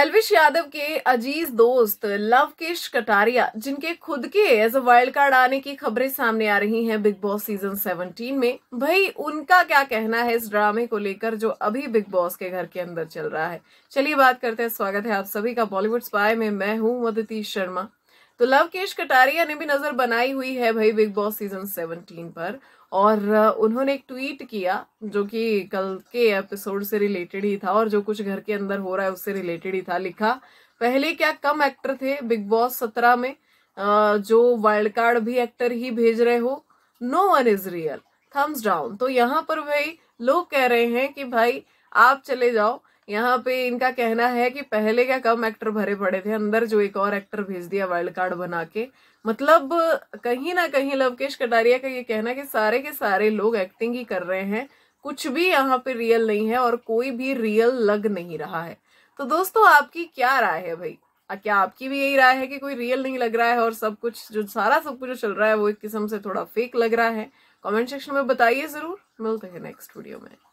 एलविश यादव के अजीज दोस्त लवकेश कटारिया जिनके खुद के एज अ वाइल्ड कार्ड आने की खबरें सामने आ रही हैं बिग बॉस सीजन 17 में भाई उनका क्या कहना है इस ड्रामे को लेकर जो अभी बिग बॉस के घर के अंदर चल रहा है चलिए बात करते हैं स्वागत है आप सभी का बॉलीवुड स्पाय में मैं हूँ मदती शर्मा तो लवकेश कटारिया ने भी नजर बनाई हुई है भाई बिग बॉस सीजन 17 पर और उन्होंने एक ट्वीट किया जो कि कल के एपिसोड से रिलेटेड ही था और जो कुछ घर के अंदर हो रहा है उससे रिलेटेड ही था लिखा पहले क्या कम एक्टर थे बिग बॉस सत्रह में जो वाइल्ड कार्ड भी एक्टर ही भेज रहे हो no one is real thumbs down तो यहाँ पर भाई लोग कह रहे हैं कि भाई आप चले जाओ यहाँ पे इनका कहना है कि पहले क्या कम एक्टर भरे पड़े थे अंदर जो एक और एक्टर भेज दिया वाइल्ड कार्ड बना के मतलब कहीं ना कहीं लवकेश कटारिया का ये कहना कि सारे के सारे लोग एक्टिंग ही कर रहे हैं कुछ भी यहाँ पे रियल नहीं है और कोई भी रियल लग नहीं रहा है तो दोस्तों आपकी क्या राय है भाई क्या आपकी भी यही राय है कि कोई रियल नहीं लग रहा है और सब कुछ जो सारा सब कुछ जो चल रहा है वो एक किस्म से थोड़ा फेक लग रहा है कमेंट सेक्शन में बताइए जरूर मिलते हैं नेक्स्ट वीडियो में